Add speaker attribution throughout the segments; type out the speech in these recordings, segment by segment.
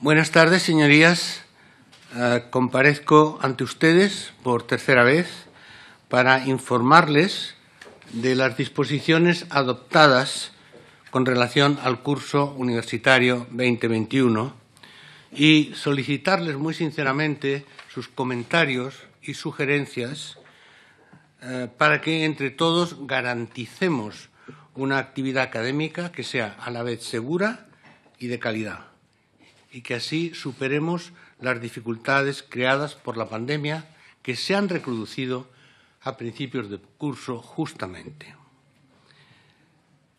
Speaker 1: Buenas tardes, señorías. Eh, comparezco ante ustedes por tercera vez para informarles de las disposiciones adoptadas con relación al curso universitario 2021 y solicitarles muy sinceramente sus comentarios y sugerencias eh, para que entre todos garanticemos una actividad académica que sea a la vez segura y de calidad y que así superemos las dificultades creadas por la pandemia que se han reproducido a principios de curso justamente.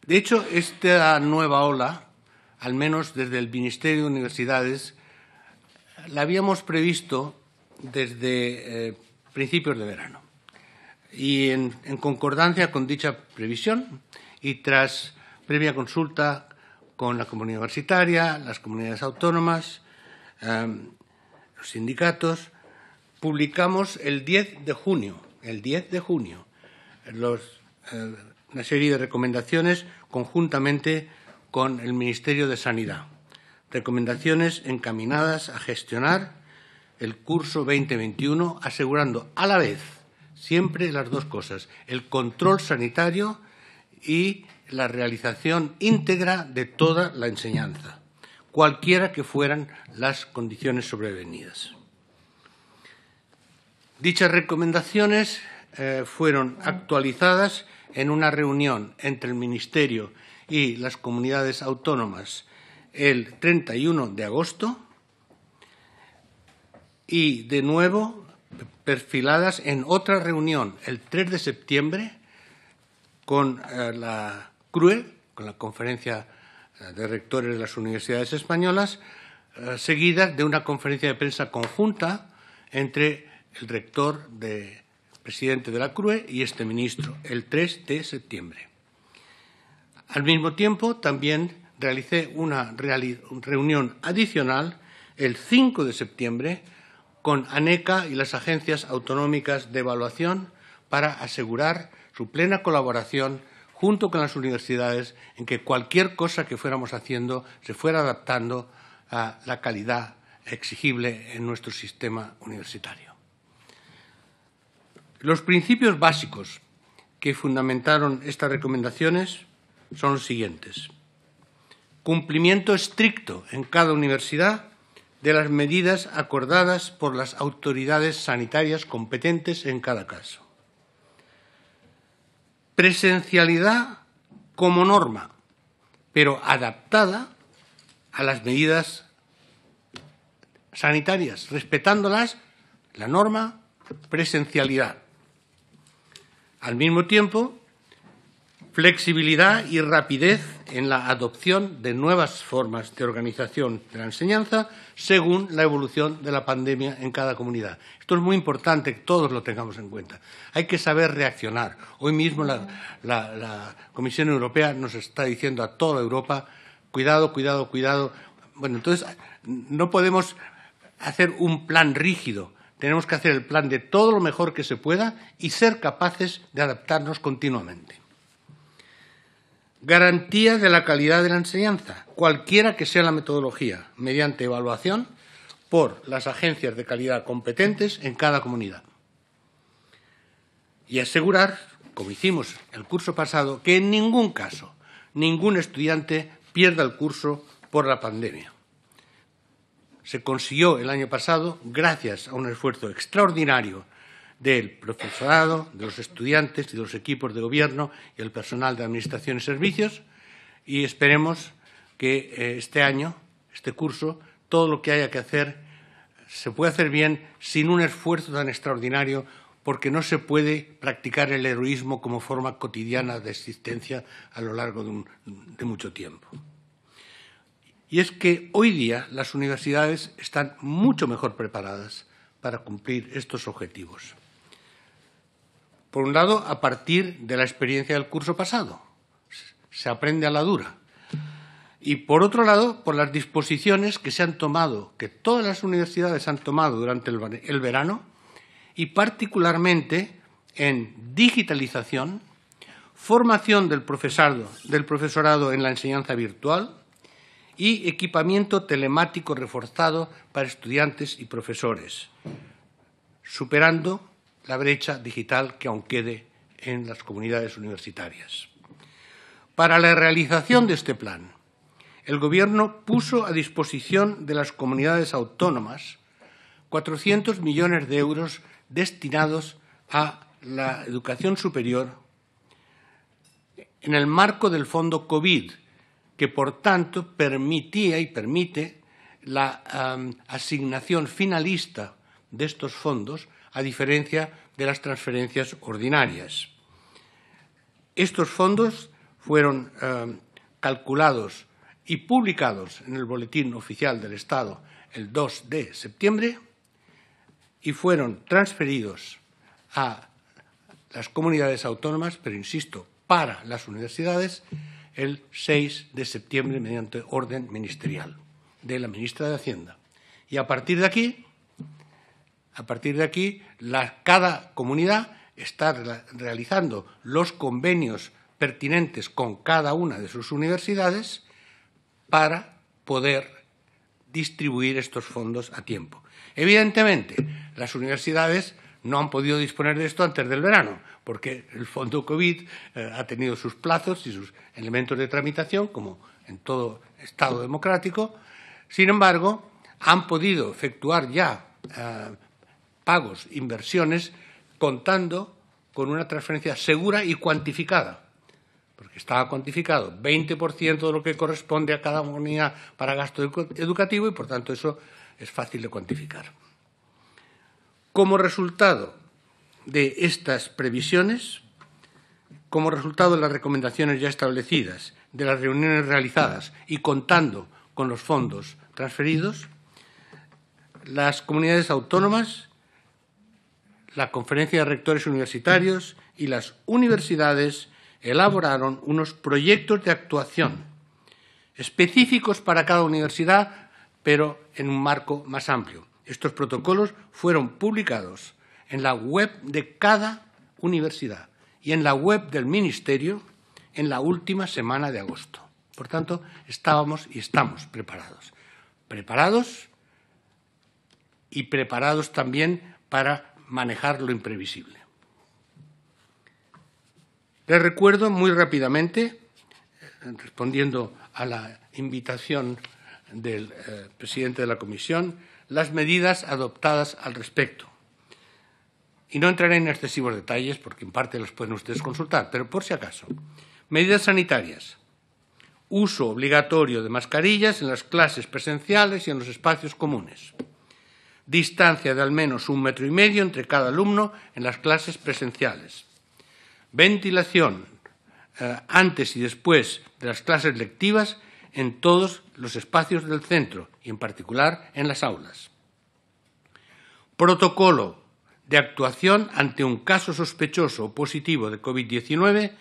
Speaker 1: De hecho, esta nueva ola, al menos desde el Ministerio de Universidades, la habíamos previsto desde eh, principios de verano. Y en, concordancia con dicha previsión y tras previa consulta con la comunidad universitaria, las comunidades autónomas, em, los sindicatos. Publicamos el 10 de junio, el 10 de junio, eh, una serie de recomendaciones conjuntamente con el Ministerio de Sanidad. Recomendaciones encaminadas a gestionar el curso 2021, asegurando a la vez siempre las dos cosas, el control sanitario y la realización íntegra de toda la enseñanza, cualquiera que fueran las condiciones sobrevenidas. Dichas recomendaciones eh, fueron actualizadas en una reunión entre el Ministerio y las comunidades autónomas el 31 de agosto y de nuevo perfiladas en otra reunión el 3 de septiembre con eh, la cruel con la conferencia eh, de rectores de las universidades españolas, eh, seguida de una conferencia de prensa conjunta entre el rector presidente de la CRUE y este ministro, el 3 de septiembre. Al mismo tiempo, también realicé una reunión adicional el 5 de septiembre con ANECA y las agencias autonómicas de evaluación para asegurar su plena colaboración junto con las universidades, en que cualquier cosa que fuéramos haciendo se fuera adaptando a la calidad exigible en nuestro sistema universitario. Los principios básicos que fundamentaron estas recomendaciones son los siguientes. Cumplimiento estricto en cada universidad de las medidas acordadas por las autoridades sanitarias competentes en cada caso presencialidad como norma, pero adaptada a las medidas sanitarias, respetándolas la norma presencialidad. Al mismo tiempo, flexibilidad y rapidez en la adopción de nuevas formas de organización de la enseñanza según la evolución de la pandemia en cada comunidad. Esto es muy importante que todos lo tengamos en cuenta. Hay que saber reaccionar. Hoy mismo la, Comisión Europea nos está diciendo a toda Europa, cuidado, cuidado, cuidado. Bueno, entonces no podemos hacer un plan rígido. Tenemos que hacer el plan de todo lo mejor que se pueda y ser capaces de adaptarnos continuamente. Garantía de la calidad de la enseñanza, cualquiera que sea la metodología, mediante evaluación por las agencias de calidad competentes en cada comunidad. Y asegurar, como hicimos el curso pasado, que en ningún caso ningún estudiante pierda el curso por la pandemia. Se consiguió el año pasado gracias a un esfuerzo extraordinario del profesorado, de los estudiantes y de los equipos de gobierno y el personal de Administración y Servicios. Y esperemos que eh, este año, este curso, todo lo que haya que hacer se pueda hacer bien sin un esfuerzo tan extraordinario porque no se puede practicar el heroísmo como forma cotidiana de existencia a lo largo de mucho tiempo. Y es que hoy día las universidades están mucho mejor preparadas para cumplir estos objetivos. Por un lado, a partir de la experiencia del curso pasado. Se aprende a la dura. Y por otro lado, por las disposiciones que se han tomado, que todas las universidades han tomado durante el verano, y particularmente en digitalización, formación del profesorado, en la enseñanza virtual y equipamiento telemático reforzado para estudiantes y profesores, superando la brecha digital que aún quede en las comunidades universitarias. Para la realización de este plan, el Gobierno puso a disposición de las comunidades autónomas 400 millones de euros destinados a la educación superior en el marco del fondo COVID, que por tanto permitía y permite la asignación finalista de estos fondos, a diferencia de las transferencias ordinarias. Estos fondos fueron eh, calculados y publicados en el Boletín Oficial del Estado el 2 de septiembre y fueron transferidos a las comunidades autónomas, pero insisto, para las universidades, el 6 de septiembre mediante orden ministerial de la ministra de Hacienda. Y a partir de aquí, a partir de aquí, cada comunidad está realizando los convenios pertinentes con cada una de sus universidades para poder distribuir estos fondos a tiempo. Evidentemente, las universidades no han podido disponer de esto antes del verano, porque el fondo COVID eh, ha tenido sus plazos y sus elementos de tramitación, como en todo Estado democrático. Sin embargo, han podido efectuar ya eh, pagos, inversiones, contando con una transferencia segura y cuantificada, porque estaba cuantificado 20% de lo que corresponde a cada unidad para gasto educativo y, por tanto, eso es fácil de cuantificar. Como resultado de estas previsiones, como resultado de las recomendaciones ya establecidas, de las reuniones realizadas y contando con los fondos transferidos, las comunidades autónomas la Conferencia de Rectores Universitarios y las universidades elaboraron unos proyectos de actuación específicos para cada universidad, pero en un marco más amplio. Estos protocolos fueron publicados en la web de cada universidad y en la web del Ministerio en la última semana de agosto. Por tanto, estábamos y estamos preparados. Preparados y preparados también para manejar lo imprevisible. Les recuerdo muy rápidamente, respondiendo a la invitación del eh, presidente de la Comisión, las medidas adoptadas al respecto. Y no entraré en excesivos detalles porque en parte los pueden ustedes consultar, pero por si acaso. Medidas sanitarias. Uso obligatorio de mascarillas en las clases presenciales y en los espacios comunes distancia de al menos un metro y medio entre cada alumno en las clases presenciales. Ventilación eh, antes y después de las clases lectivas en todos los espacios del centro y en particular en las aulas. Protocolo de actuación ante un caso sospechoso o positivo de COVID-19,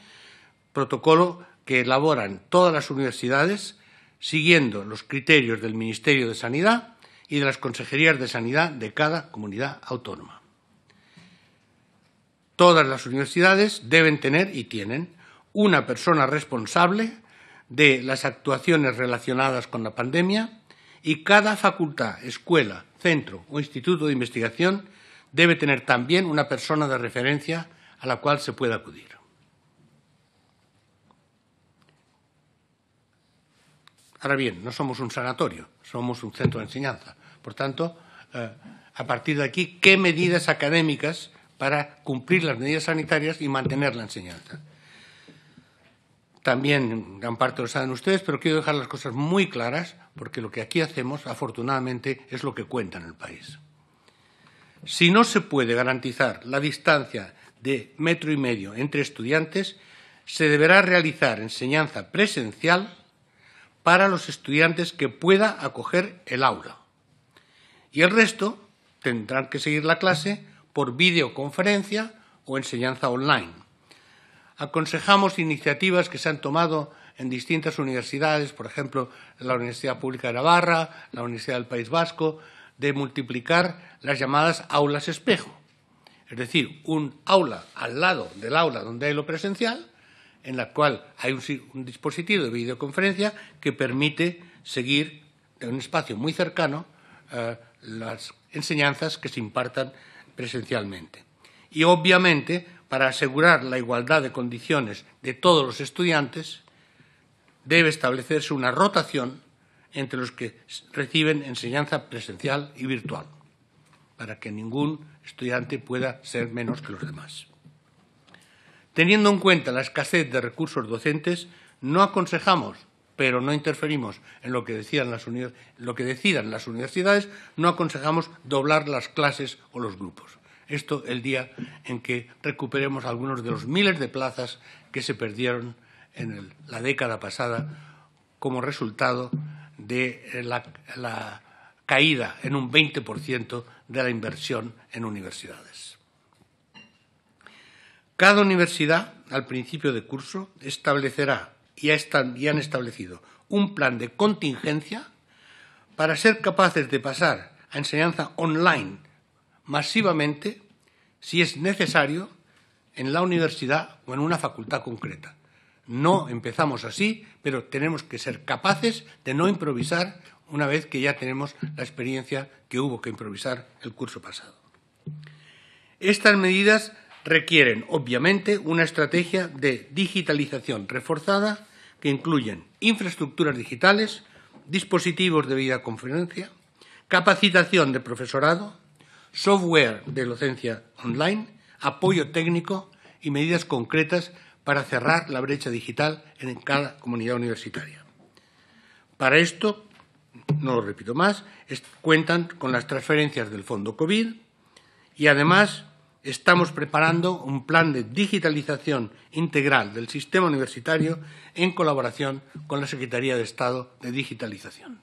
Speaker 1: protocolo que elaboran todas las universidades siguiendo los criterios del Ministerio de Sanidad y de las consejerías de sanidad de cada comunidad autónoma. Todas las universidades deben tener y tienen una persona responsable de las actuaciones relacionadas con la pandemia y cada facultad, escuela, centro o instituto de investigación debe tener también una persona de referencia a la cual se pueda acudir. Ahora bien, no somos un sanatorio, somos un centro de enseñanza. Por tanto, eh, a partir de aquí, ¿qué medidas académicas para cumplir las medidas sanitarias y mantener la enseñanza? También gran parte lo saben ustedes, pero quiero dejar las cosas muy claras porque lo que aquí hacemos, afortunadamente, es lo que cuenta en el país. Si no se puede garantizar la distancia de metro y medio entre estudiantes, se deberá realizar enseñanza presencial para los estudiantes que pueda acoger el aula. Y el resto tendrán que seguir la clase por videoconferencia o enseñanza online. Aconsejamos iniciativas que se han tomado en distintas universidades, por ejemplo, la Universidad Pública de Navarra, la Universidad del País Vasco, de multiplicar las llamadas aulas espejo. Es decir, un aula al lado del aula donde hay lo presencial en la cual hay un, dispositivo de videoconferencia que permite seguir en un espacio muy cercano eh, las enseñanzas que se impartan presencialmente. Y obviamente, para asegurar la igualdad de condiciones de todos los estudiantes, debe establecerse una rotación entre los que reciben enseñanza presencial y virtual, para que ningún estudiante pueda ser menos que los demás. Teniendo en cuenta la escasez de recursos docentes, no aconsejamos, pero no interferimos en lo que decidan las, universidades, no aconsejamos doblar las clases o los grupos. Esto el día en que recuperemos algunos de los miles de plazas que se perdieron en la década pasada como resultado de eh, la caída en un 20% de la inversión en universidades. Cada universidad, al principio de curso, establecerá y han establecido un plan de contingencia para ser capaces de pasar a enseñanza online masivamente, si es necesario, en la universidad o en una facultad concreta. No empezamos así, pero tenemos que ser capaces de no improvisar una vez que ya tenemos la experiencia que hubo que improvisar el curso pasado. Estas medidas requieren, obviamente, una estrategia de digitalización reforzada que incluyen infraestructuras digitales, dispositivos de videoconferencia, capacitación de profesorado, software de docencia online, apoyo técnico y medidas concretas para cerrar la brecha digital en cada comunidad universitaria. Para esto, no lo repito más, cuentan con las transferencias del fondo COVID y además estamos preparando un plan de digitalización integral del sistema universitario en colaboración con la Secretaría de Estado de Digitalización.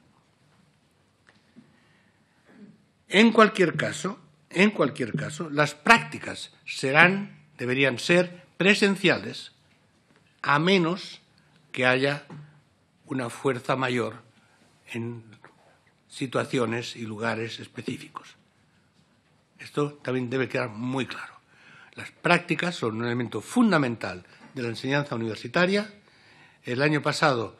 Speaker 1: En cualquier caso, en cualquier caso, las prácticas serán, deberían ser presenciales, a menos que haya una fuerza mayor en situaciones y lugares específicos. Esto también debe quedar muy claro. Las prácticas son un elemento fundamental de la enseñanza universitaria. El año pasado,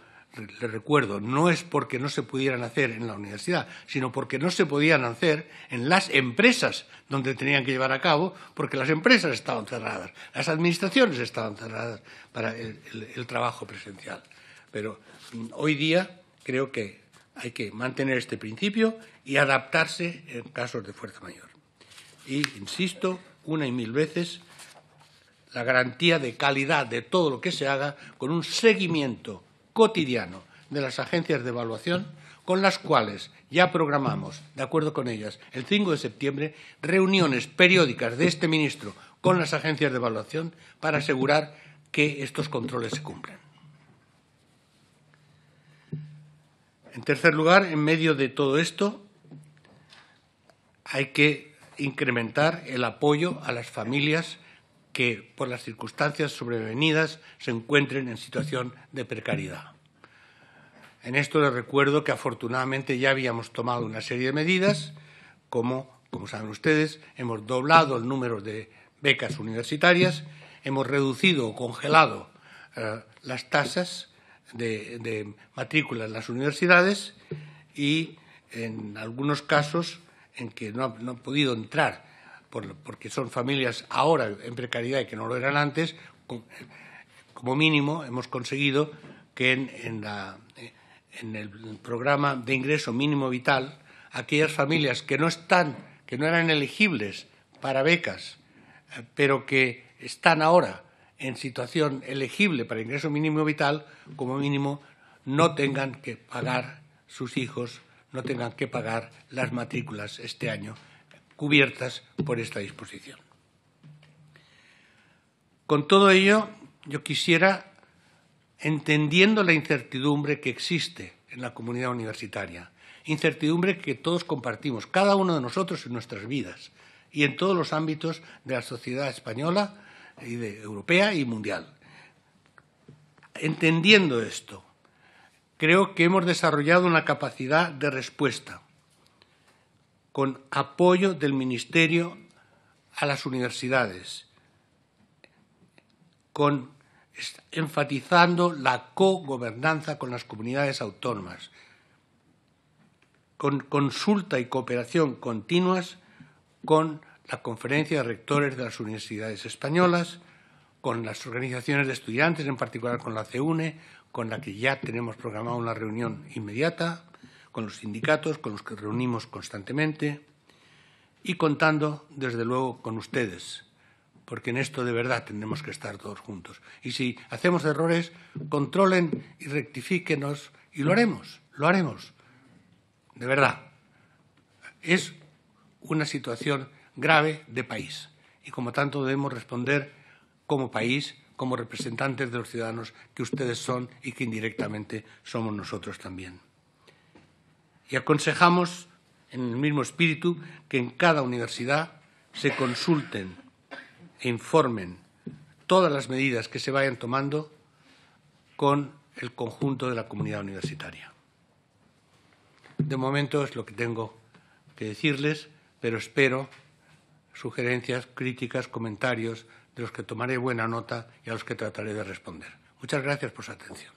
Speaker 1: le recuerdo, no es porque no se pudieran hacer en la universidad, sino porque no se podían hacer en las empresas donde tenían que llevar a cabo, porque las empresas estaban cerradas, las administraciones estaban cerradas para el, trabajo presencial. Pero mm, hoy día creo que hay que mantener este principio y adaptarse en casos de fuerza mayor y, insisto, una y mil veces, la garantía de calidad de todo lo que se haga con un seguimiento cotidiano de las agencias de evaluación con las cuales ya programamos, de acuerdo con ellas, el 5 de septiembre, reuniones periódicas de este ministro con las agencias de evaluación para asegurar que estos controles se cumplan. En tercer lugar, en medio de todo esto, hay que incrementar el apoyo a las familias que, por las circunstancias sobrevenidas, se encuentren en situación de precariedad. En esto les recuerdo que afortunadamente ya habíamos tomado una serie de medidas, como, como saben ustedes, hemos doblado el número de becas universitarias, hemos reducido o congelado eh, las tasas de, de matrícula en las universidades y en algunos casos en que no, han, podido entrar porque son familias ahora en precariedad y que no lo eran antes, como mínimo hemos conseguido que en, en el programa de ingreso mínimo vital aquellas familias que no están, que no eran elegibles para becas, eh, pero que están ahora en situación elegible para ingreso mínimo vital, como mínimo no tengan que pagar sus hijos no tengan que pagar las matrículas este año cubiertas por esta disposición. Con todo ello, yo quisiera, entendiendo la incertidumbre que existe en la comunidad universitaria, incertidumbre que todos compartimos, cada uno de nosotros en nuestras vidas y en todos los ámbitos de la sociedad española y europea y mundial. Entendiendo esto, creo que hemos desarrollado una capacidad de respuesta con apoyo del Ministerio a las universidades, con, enfatizando la cogobernanza con las comunidades autónomas, con consulta y cooperación continuas con la Conferencia de Rectores de las Universidades Españolas, con las organizaciones de estudiantes, en particular con la CEUNE, con la que ya tenemos programada una reunión inmediata, con los sindicatos, con los que reunimos constantemente y contando, desde luego, con ustedes, porque en esto de verdad tendremos que estar todos juntos. Y si hacemos errores, controlen y rectifíquenos y lo haremos, lo haremos, de verdad. Es una situación grave de país y, como tanto, debemos responder como país como representantes de los ciudadanos que ustedes son y que indirectamente somos nosotros también. Y aconsejamos, en el mismo espíritu, que en cada universidad se consulten e informen todas las medidas que se vayan tomando con el conjunto de la comunidad universitaria. De momento es lo que tengo que decirles, pero espero sugerencias, críticas, comentarios, de los que tomaré buena nota y a los que trataré de responder. Muchas gracias por su atención.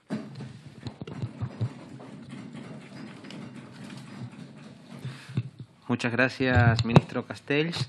Speaker 1: Muchas gracias, ministro Castells.